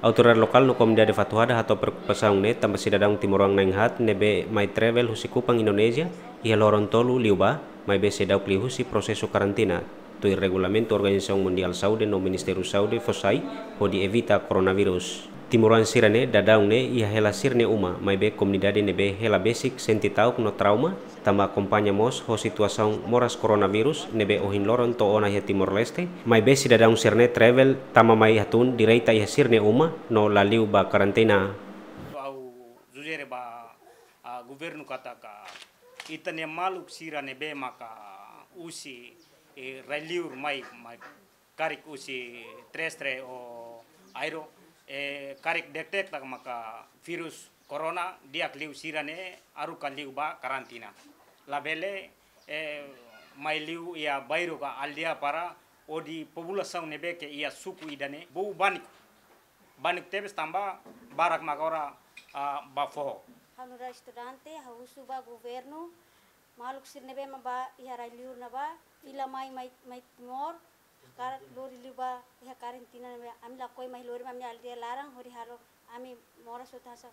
Autoridad lokal no Fatuha atau hato preocupação ne tamba sidadang timorang neng hat nebe mai travel kupang Indonesia ia loron tolu liuba mai be sedau husi proseso karantina tui regulamen organisasi Mundial Saudi no ministeru Saudi FOSAI hodi evita coronavirus timuran sirane dadaune iha hela sirne uma mai be komunidade be hela basic senti tauk no trauma tamba kompanya mos ho situasaun moras coronavirus ne nebe ohin loron to ona ia timor leste mai be sirne travel tama mai hatun direita ia sirne uma no laliu ba karantina au jujere ba governo kataka itane maluk sirane be maka usi e raliur mai mai karik usi trestre o airo eh, karik detek tak maka virus corona diak liu sirane aru liu ba karantina. Labele eh, mai liu ia bayru ka aldia para odi populasaun nebe ke ia suku idane bu banik. Banik tebes tamba barak maka ora uh, ba foho. Hanu restaurante hausu ba governo maluk sirnebe ma ba ia rai liu na ba ila mai mai mor कारण लोरी लिबा ह्या कारेंतिना आम्ही लाकोय माही लोरी आम्ही आली लारंग होरी हालो आम्ही मोरस होतास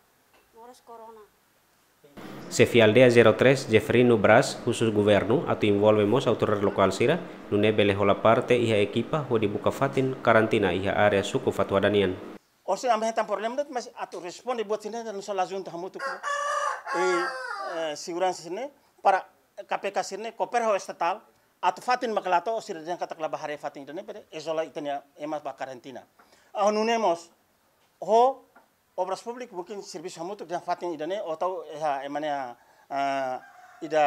moras corona. Cefialdea 03 Jeffrey Nubras, khusus gubernu, atau mos autorer lokal sira, nune hola parte iha ekipa, ho dibuka fatin karantina iha area suku fatwa danian. Ose ambe hetan problem net mas atu responde buat sini dan so lazun ta mutu ku. Eh, e eh, segurança sini para KPK sini koper ho estatal atu fatin makalato o sira den katakla bahare fatin itene pede ezola itenia emas ba karantina nunemos ho obras publik booking service hamutu den fatin itu idane otau ha emane ah, ah, ida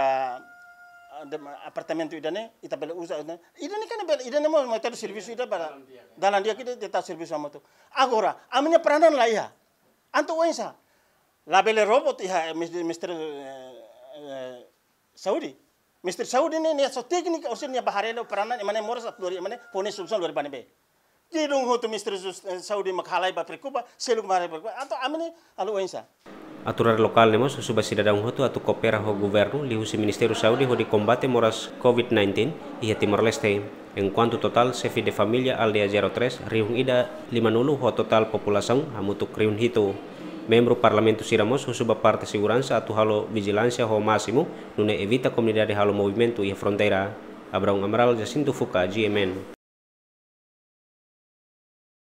apartemen ah, itu apartamento idane ita bele usa idane ne kan ida idane mo mo servis ida pada dalan dia kita servis service hamutu agora amene peranan la iha antu wensa labele robot iha eh, mister eh, eh, Saudi Mister Saudi ini nih so teknik lo peranan baharelo mana moros mane moras mana poni pone dua ribu banebe. Jadi dong ho to Mr. Eh, Saudi makhalai ba prekuba seluk mare prekuba Atau amene alu insa. Aturan lokal nemo susuba dadang hotu atau kopera ho governo lihusi Ministério Saudi ho di kombate moras COVID-19 ia Timor Leste. En cuanto total, chefe de familia aldea 03, riung ida 50 ho total populasi hamutuk riun hitu. membro parlamento siramos suba parte segurança atu halo vigilância ho máximo nune evita comunidade halo movimento e fronteira Abraão Amaral Jacinto Fuca, GMN.